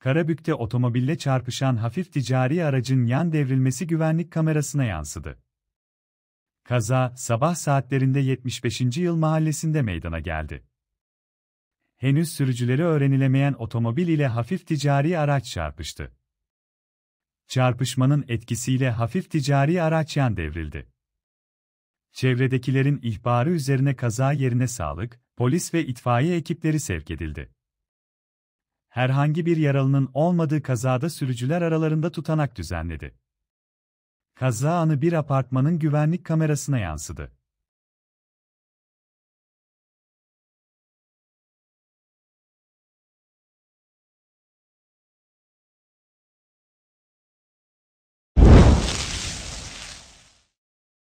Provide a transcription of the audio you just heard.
Karabük'te otomobille çarpışan hafif ticari aracın yan devrilmesi güvenlik kamerasına yansıdı. Kaza, sabah saatlerinde 75. Yıl Mahallesi'nde meydana geldi. Henüz sürücüleri öğrenilemeyen otomobil ile hafif ticari araç çarpıştı. Çarpışmanın etkisiyle hafif ticari araç yan devrildi. Çevredekilerin ihbarı üzerine kaza yerine sağlık, polis ve itfaiye ekipleri sevk edildi herhangi bir yaralının olmadığı kazada sürücüler aralarında tutanak düzenledi. Kaza anı bir apartmanın güvenlik kamerasına yansıdı.